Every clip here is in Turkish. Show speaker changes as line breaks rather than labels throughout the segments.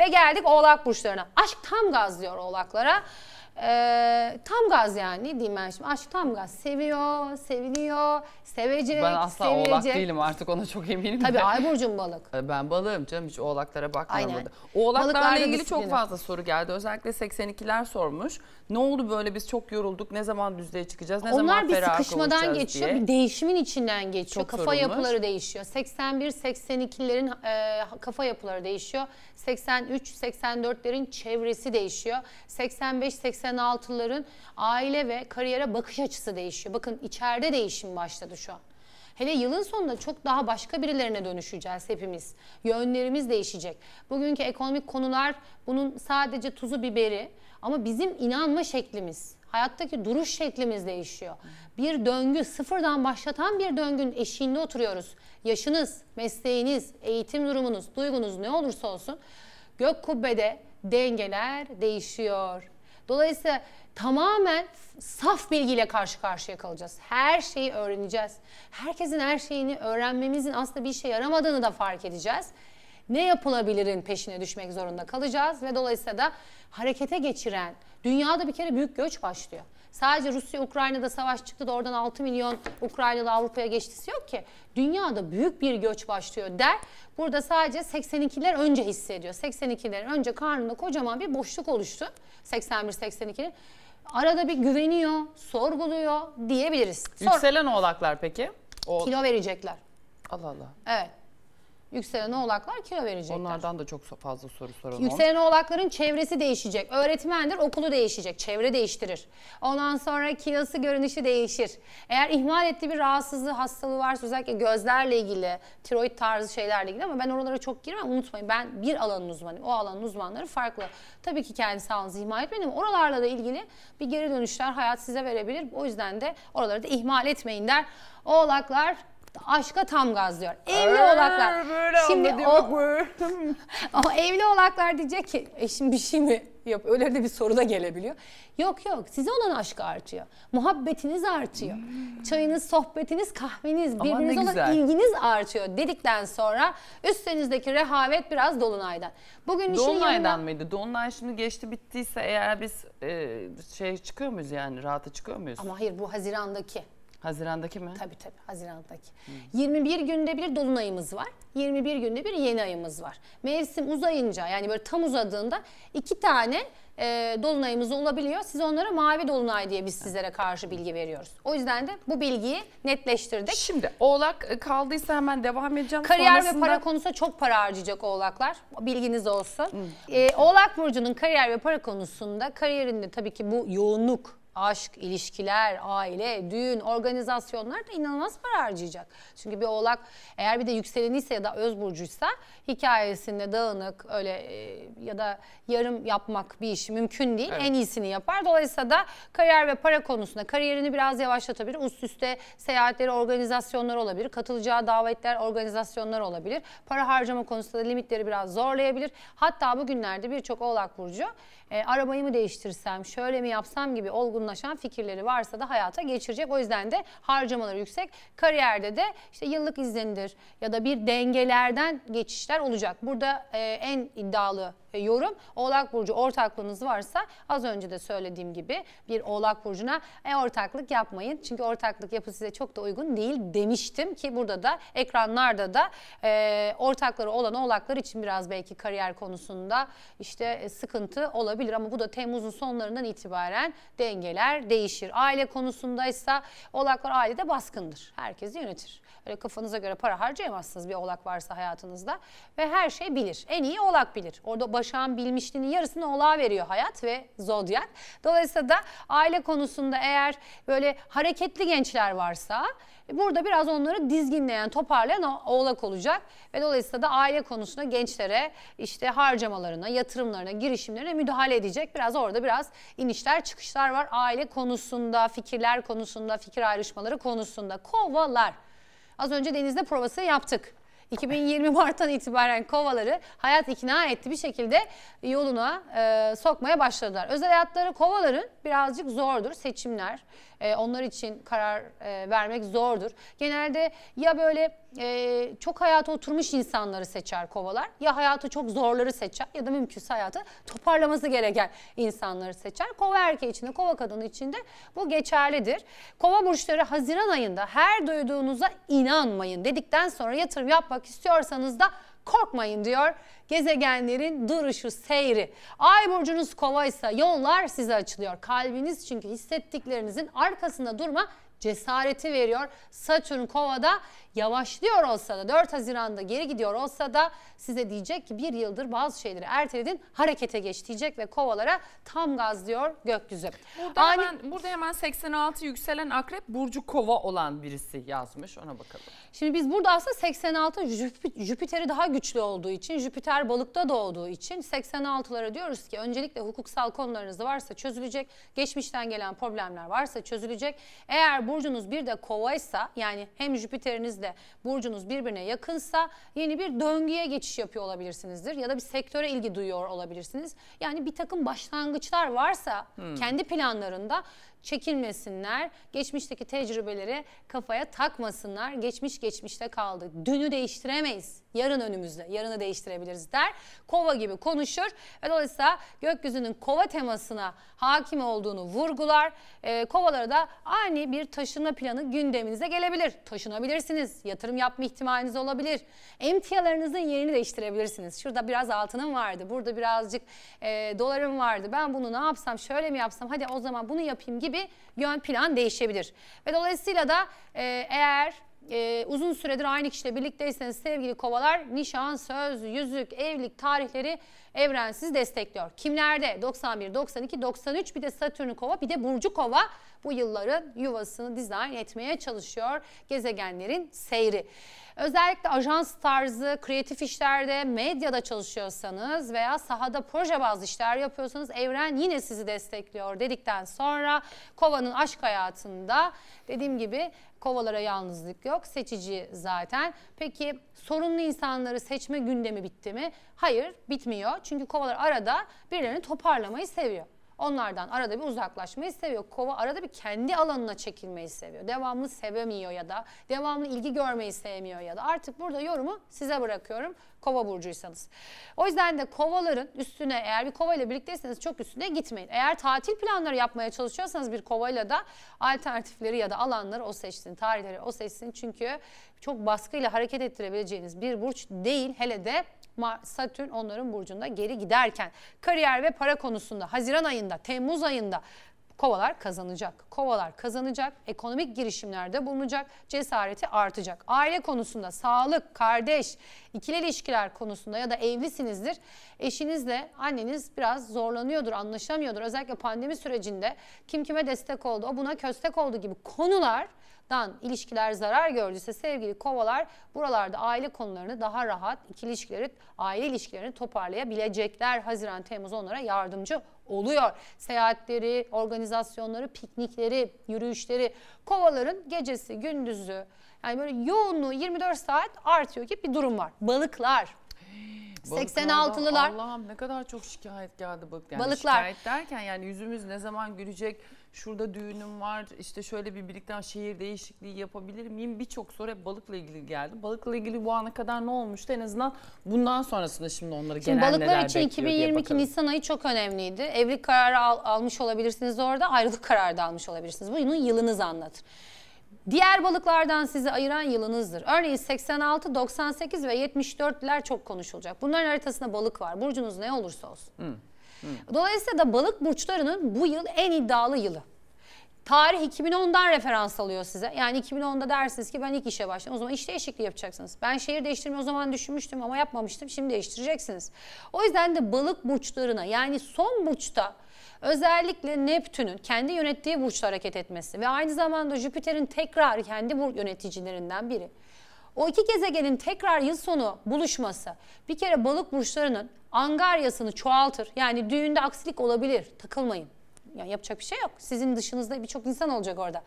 Ve geldik oğlak burçlarına. Aşk tam gaz diyor oğlaklara. Ee, tam gaz yani ne diyeyim ben şimdi aşk tam gaz seviyor seviliyor sevecek Ben asla sevecek. oğlak değilim
artık ona çok eminim. Tabii ay burcum balık. Ee, ben balığım canım hiç oğlaklara bakmıyorum Aynen. burada. Oğlaklarla ilgili disiplini. çok fazla soru geldi özellikle 82'ler sormuş. Ne oldu böyle biz çok yorulduk ne zaman düzlüğe çıkacağız ne Onlar zaman ferah olacağız Onlar bir sıkışmadan geçiyor bir değişimin içinden geçiyor çok kafa sorulmuş. yapıları
değişiyor. 81-82'lerin e, kafa yapıları değişiyor. 83-84'lerin çevresi değişiyor. 85 80 86'ların aile ve kariyere bakış açısı değişiyor. Bakın içeride değişim başladı şu an. Hele yılın sonunda çok daha başka birilerine dönüşeceğiz hepimiz. Yönlerimiz değişecek. Bugünkü ekonomik konular bunun sadece tuzu biberi ama bizim inanma şeklimiz, hayattaki duruş şeklimiz değişiyor. Bir döngü, sıfırdan başlatan bir döngünün eşiğinde oturuyoruz. Yaşınız, mesleğiniz, eğitim durumunuz, duygunuz ne olursa olsun gök kubbede dengeler değişiyor. Dolayısıyla tamamen saf bilgiyle karşı karşıya kalacağız. Her şeyi öğreneceğiz. Herkesin her şeyini öğrenmemizin aslında bir işe yaramadığını da fark edeceğiz. Ne yapılabilirin peşine düşmek zorunda kalacağız ve dolayısıyla da harekete geçiren dünyada bir kere büyük göç başlıyor. Sadece Rusya Ukrayna'da savaş çıktı da oradan 6 milyon Ukraynalı Avrupa'ya geçtisi yok ki. Dünyada büyük bir göç başlıyor der. Burada sadece 82'ler önce hissediyor. 82'lerin önce karnında kocaman bir boşluk oluştu. 81-82'nin arada bir güveniyor, sorguluyor diyebiliriz. Sor.
Yükselen oğlaklar peki? O... Kilo verecekler. Allah Allah.
Evet. Yükselen oğlaklar kilo verecekler.
Onlardan da çok fazla soru sorulur. Yükselen
oğlakların çevresi değişecek. Öğretmendir, okulu değişecek. Çevre değiştirir. Ondan sonra kilosu, görünüşü değişir. Eğer ihmal ettiği bir rahatsızlığı, hastalığı varsa özellikle gözlerle ilgili, tiroid tarzı şeylerle ilgili ama ben oralara çok girmem. Unutmayın ben bir alanın uzmanıyım. O alanın uzmanları farklı. Tabii ki kendi sağlığınızı ihmal etmeyin ama oralarla da ilgili bir geri dönüşler hayat size verebilir. O yüzden de oraları da ihmal etmeyin der. Oğlaklar aşka tam gaz diyor. Evli Aa, oğlaklar. Böyle Şimdi o, o evli oğlaklar diyecek ki eşim bir şey mi yap? Öyle de bir soru da gelebiliyor. Yok yok size olan aşkı artıyor. Muhabbetiniz artıyor. Hmm. Çayınız, sohbetiniz, kahveniz, Aman birbirinize olan ilginiz artıyor dedikten sonra üstünüzdeki rehavet biraz dolunaydan. Bugün işin Dolunaydan yanında...
mıydı? Dolunay şimdi geçti bittiyse eğer biz e, şey çıkıyor muyuz yani rahata çıkıyor muyuz? Ama
hayır bu Haziran'daki. Hazirandaki mi? Tabii tabii Haziran'daki. Hı. 21 günde bir dolunayımız var. 21 günde bir yeni ayımız var. Mevsim uzayınca yani böyle tam uzadığında iki tane e, dolunayımız olabiliyor. Siz onlara mavi dolunay diye biz sizlere karşı bilgi veriyoruz. O yüzden de bu bilgiyi netleştirdik. Şimdi oğlak e, kaldıysa hemen devam edeceğim. Kariyer Sonrasında... ve para konusu çok para harcayacak oğlaklar. Bilginiz olsun. Hı. E, oğlak Burcu'nun kariyer ve para konusunda kariyerinde tabii ki bu yoğunluk aşk, ilişkiler, aile, düğün, organizasyonlar da inanılmaz para harcayacak. Çünkü bir oğlak eğer bir de yükseleniyse ya da öz burcuysa hikayesinde dağınık öyle e, ya da yarım yapmak bir iş mümkün değil. Evet. En iyisini yapar. Dolayısıyla da kariyer ve para konusunda kariyerini biraz yavaşlatabilir. Üst üste seyahatleri, organizasyonlar olabilir. Katılacağı davetler, organizasyonlar olabilir. Para harcama konusunda da limitleri biraz zorlayabilir. Hatta bugünlerde birçok oğlak burcu e, arabayı mı değiştirsem, şöyle mi yapsam gibi olgun olgunlaşan fikirleri varsa da hayata geçirecek. O yüzden de harcamaları yüksek. Kariyerde de işte yıllık izlenir ya da bir dengelerden geçişler olacak. Burada e, en iddialı e, yorum Oğlak Burcu ortaklığınız varsa az önce de söylediğim gibi bir Oğlak Burcu'na e, ortaklık yapmayın. Çünkü ortaklık yapı size çok da uygun değil demiştim ki burada da ekranlarda da e, ortakları olan Oğlaklar için biraz belki kariyer konusunda işte e, sıkıntı olabilir ama bu da Temmuz'un sonlarından itibaren dengeler şeyler değişir. Aile konusundaysa oğlaklar ailede baskındır. Herkesi yönetir. Öyle kafanıza göre para harcayamazsınız bir oğlak varsa hayatınızda. Ve her şey bilir. En iyi oğlak bilir. Orada başağın bilmişliğinin yarısını oğlağa veriyor hayat ve zodyak. Dolayısıyla da aile konusunda eğer böyle hareketli gençler varsa e, burada biraz onları dizginleyen, toparlayan oğlak olacak. Ve dolayısıyla da aile konusunda gençlere işte harcamalarına, yatırımlarına, girişimlerine müdahale edecek. Biraz orada biraz inişler çıkışlar var aile konusunda, fikirler konusunda, fikir ayrışmaları konusunda kovalar. Az önce denizde provası yaptık. 2020 Mart'tan itibaren kovaları hayat ikna etti bir şekilde yoluna e, sokmaya başladılar. Özel hayatları kovaların birazcık zordur. Seçimler, e, onlar için karar e, vermek zordur. Genelde ya böyle e, çok hayata oturmuş insanları seçer kovalar ya hayatı çok zorları seçer ya da mümkünse hayatı toparlaması gereken insanları seçer. Kova erkeği için de kova kadını için de bu geçerlidir. Kova burçları Haziran ayında her duyduğunuza inanmayın dedikten sonra yatırım yapmak istiyorsanız da korkmayın diyor. Gezegenlerin duruşu, seyri. Ay burcunuz kova ise yollar size açılıyor. Kalbiniz çünkü hissettiklerinizin arkasında durma cesareti veriyor. Satürn kovada yavaşlıyor olsa da 4 Haziran'da geri gidiyor olsa da size diyecek ki bir yıldır bazı şeyleri erteledin harekete geç diyecek ve kovalara tam gaz diyor gökyüzü.
Burada, Ani... hemen, burada hemen 86 yükselen akrep burcu kova olan birisi yazmış ona bakalım.
Şimdi biz burada aslında 86 Jüpiter'i daha güçlü olduğu için Jüpiter balıkta doğduğu için 86'lara diyoruz ki öncelikle hukuksal konularınız varsa çözülecek. Geçmişten gelen problemler varsa çözülecek. Eğer burcunuz bir de kovaysa yani hem Jüpiter'inizle burcunuz birbirine yakınsa yeni bir döngüye geçiş yapıyor olabilirsinizdir. Ya da bir sektöre ilgi duyuyor olabilirsiniz. Yani bir takım başlangıçlar varsa hmm. kendi planlarında çekilmesinler, geçmişteki tecrübeleri kafaya takmasınlar, geçmiş geçmişte kaldı. Dünü değiştiremeyiz, yarın önümüzde, yarını değiştirebiliriz der. Kova gibi konuşur ve dolayısıyla gökyüzünün kova temasına hakim olduğunu vurgular. E, ee, kovalara da ani bir taşınma planı gündeminize gelebilir. Taşınabilirsiniz, yatırım yapma ihtimaliniz olabilir. Emtialarınızın yerini değiştirebilirsiniz. Şurada biraz altının vardı, burada birazcık e, dolarım vardı. Ben bunu ne yapsam, şöyle mi yapsam, hadi o zaman bunu yapayım gibi gibi yön plan değişebilir. Ve dolayısıyla da e, eğer e, uzun süredir aynı kişiyle birlikteyseniz sevgili kovalar nişan, söz, yüzük, evlilik tarihleri evrensiz destekliyor. Kimlerde? 91, 92, 93 bir de Satürn kova bir de Burcu kova bu yılların yuvasını dizayn etmeye çalışıyor gezegenlerin seyri. Özellikle ajans tarzı, kreatif işlerde, medyada çalışıyorsanız veya sahada proje bazlı işler yapıyorsanız evren yine sizi destekliyor dedikten sonra kovanın aşk hayatında dediğim gibi Kovalara yalnızlık yok. Seçici zaten. Peki sorunlu insanları seçme gündemi bitti mi? Hayır bitmiyor. Çünkü kovalar arada birilerini toparlamayı seviyor. Onlardan arada bir uzaklaşmayı seviyor. Kova arada bir kendi alanına çekilmeyi seviyor. Devamlı sevemiyor ya da devamlı ilgi görmeyi sevmiyor ya da. Artık burada yorumu size bırakıyorum. Kova burcuysanız. O yüzden de kovaların üstüne eğer bir kova ile birlikteyseniz çok üstüne gitmeyin. Eğer tatil planları yapmaya çalışıyorsanız bir kova ile de alternatifleri ya da alanları o seçsin. Tarihleri o seçsin. Çünkü çok baskıyla hareket ettirebileceğiniz bir burç değil. Hele de Satürn onların burcunda geri giderken kariyer ve para konusunda Haziran ayında, Temmuz ayında kovalar kazanacak. Kovalar kazanacak, ekonomik girişimlerde bulunacak, cesareti artacak. Aile konusunda, sağlık, kardeş, ikili ilişkiler konusunda ya da evlisinizdir. Eşinizle anneniz biraz zorlanıyordur, anlaşamıyordur. Özellikle pandemi sürecinde kim kime destek oldu, o buna köstek oldu gibi konular dan ilişkiler zarar gördüyse sevgili kovalar buralarda aile konularını daha rahat ikili ilişkileri, aile ilişkilerini toparlayabilecekler. Haziran, Temmuz onlara yardımcı oluyor. Seyahatleri, organizasyonları, piknikleri, yürüyüşleri. Kovaların gecesi, gündüzü yani böyle yoğunluğu 24 saat artıyor gibi bir durum var. Balıklar. 86'lılar.
Allah'ım ne kadar çok şikayet geldi balık. Yani Balıklar. Şikayet derken yani yüzümüz ne zaman gülecek, şurada düğünüm var işte şöyle bir birlikte şehir değişikliği yapabilir miyim? Birçok soru hep balıkla ilgili geldi. Balıkla ilgili bu ana kadar ne olmuştu? En azından bundan sonrasında şimdi onları şimdi genel balıklar için 2022
Nisan ayı çok önemliydi. Evlilik kararı al, almış olabilirsiniz orada, ayrılık kararı da almış olabilirsiniz. Bunun yılınız anlatır. Diğer balıklardan sizi ayıran yılınızdır. Örneğin 86, 98 ve 74'ler çok konuşulacak. Bunların haritasında balık var. Burcunuz ne olursa olsun. Hmm. Hı. Dolayısıyla da balık burçlarının bu yıl en iddialı yılı. Tarih 2010'dan referans alıyor size. Yani 2010'da dersiniz ki ben ilk işe başladım. O zaman iş değişikliği yapacaksınız. Ben şehir değiştirmeyi o zaman düşünmüştüm ama yapmamıştım. Şimdi değiştireceksiniz. O yüzden de balık burçlarına yani son burçta özellikle Neptün'ün kendi yönettiği burçta hareket etmesi ve aynı zamanda Jüpiter'in tekrar kendi burç yöneticilerinden biri. O iki gezegenin tekrar yıl sonu buluşması bir kere balık burçlarının angaryasını çoğaltır. Yani düğünde aksilik olabilir. Takılmayın. Yani yapacak bir şey yok. Sizin dışınızda birçok insan olacak orada.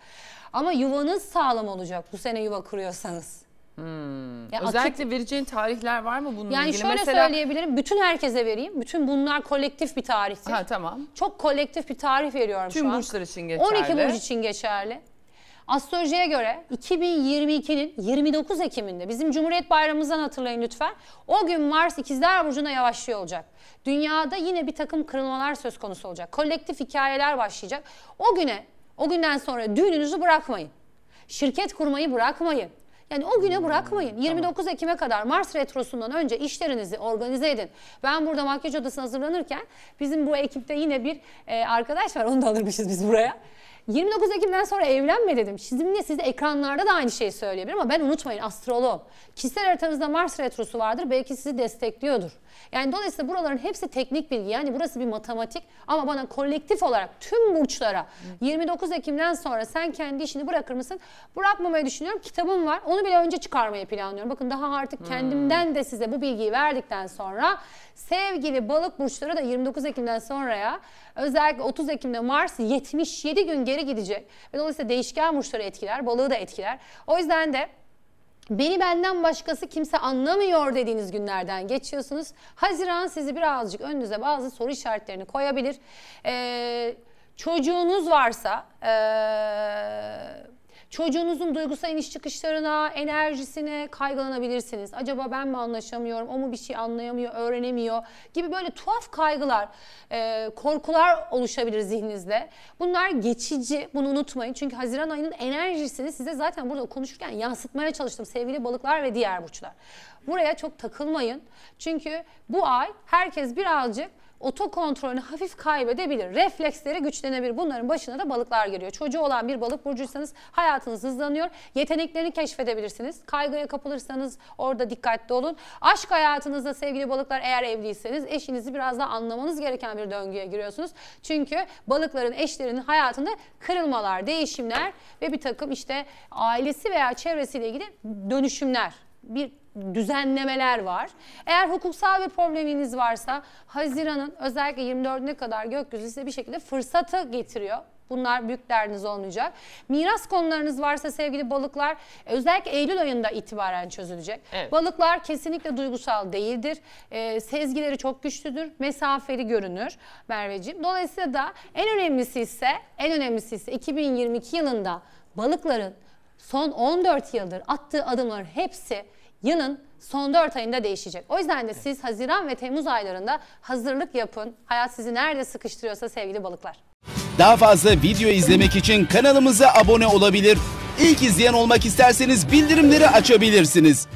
Ama yuvanız sağlam olacak bu sene yuva kuruyorsanız. Hmm.
Yani Özellikle akit...
vereceğin tarihler var mı bununla yani ilgili? Yani şöyle Mesela... söyleyebilirim. Bütün herkese vereyim. Bütün bunlar kolektif bir tarihtir. Ha tamam. Çok kolektif bir tarih veriyorum Tüm şu an. Tüm burçlar için geçerli. 12 burç için geçerli. Astrolojiye göre 2022'nin 29 Ekim'inde bizim Cumhuriyet Bayramımızdan hatırlayın lütfen. O gün Mars ikizler Burcu'na yavaşlıyor olacak. Dünyada yine bir takım kırılmalar söz konusu olacak. Kolektif hikayeler başlayacak. O güne, o günden sonra düğününüzü bırakmayın. Şirket kurmayı bırakmayın. Yani o güne hmm, bırakmayın. 29 tamam. Ekim'e kadar Mars Retrosu'ndan önce işlerinizi organize edin. Ben burada makyaj odasına hazırlanırken bizim bu ekipte yine bir e, arkadaş var. Onu da alırmışız biz buraya. 29 Ekim'den sonra evlenme dedim. Şimdi size ekranlarda da aynı şeyi söyleyebilirim ama ben unutmayın astrolog. Kişisel haritanızda Mars retrosu vardır. Belki sizi destekliyordur. Yani dolayısıyla buraların hepsi teknik bilgi. Yani burası bir matematik ama bana kolektif olarak tüm burçlara 29 Ekim'den sonra sen kendi işini bırakır mısın? Bırakmamayı düşünüyorum. Kitabım var. Onu bile önce çıkarmayı planlıyorum. Bakın daha artık hmm. kendimden de size bu bilgiyi verdikten sonra sevgili balık burçları da 29 Ekim'den sonraya özellikle 30 Ekim'de Mars 77 gün geri gidecek. Ve dolayısıyla değişken burçları etkiler, balığı da etkiler. O yüzden de Beni benden başkası kimse anlamıyor dediğiniz günlerden geçiyorsunuz. Haziran sizi birazcık önünüze bazı soru işaretlerini koyabilir. Ee, çocuğunuz varsa... Ee, Çocuğunuzun duygusal iniş çıkışlarına, enerjisine kaygılanabilirsiniz. Acaba ben mi anlaşamıyorum, o mu bir şey anlayamıyor, öğrenemiyor gibi böyle tuhaf kaygılar, e, korkular oluşabilir zihninizde. Bunlar geçici, bunu unutmayın. Çünkü Haziran ayının enerjisini size zaten burada konuşurken yansıtmaya çalıştım sevgili balıklar ve diğer burçlar. Buraya çok takılmayın. Çünkü bu ay herkes birazcık Otokontrolünü hafif kaybedebilir. Refleksleri güçlenebilir. Bunların başına da balıklar geliyor. Çocuğu olan bir balık burcuysanız hayatınız hızlanıyor. Yeteneklerini keşfedebilirsiniz. Kaygıya kapılırsanız orada dikkatli olun. Aşk hayatınızda sevgili balıklar eğer evliyseniz eşinizi biraz daha anlamanız gereken bir döngüye giriyorsunuz. Çünkü balıkların eşlerinin hayatında kırılmalar, değişimler ve bir takım işte ailesi veya çevresiyle ilgili dönüşümler bir düzenlemeler var. Eğer hukuksal bir probleminiz varsa Haziran'ın özellikle 24'üne kadar gökyüzü size bir şekilde fırsatı getiriyor. Bunlar büyük derdiniz olmayacak. Miras konularınız varsa sevgili balıklar özellikle Eylül ayında itibaren çözülecek. Evet. Balıklar kesinlikle duygusal değildir. E, sezgileri çok güçlüdür. Mesafeli görünür Merveciğim. Dolayısıyla da en önemlisi ise en önemlisi ise 2022 yılında balıkların son 14 yıldır attığı adımların hepsi yılın son 4 ayında değişecek. O yüzden de siz Haziran ve Temmuz aylarında hazırlık yapın. Hayat sizi nerede sıkıştırıyorsa sevgili balıklar. Daha fazla video izlemek için kanalımıza abone olabilir. İlk izleyen olmak isterseniz bildirimleri açabilirsiniz.